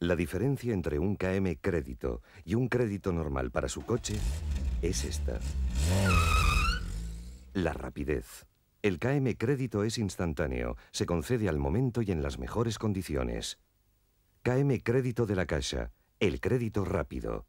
La diferencia entre un KM crédito y un crédito normal para su coche es esta. La rapidez. El KM crédito es instantáneo, se concede al momento y en las mejores condiciones. KM crédito de la caja. el crédito rápido.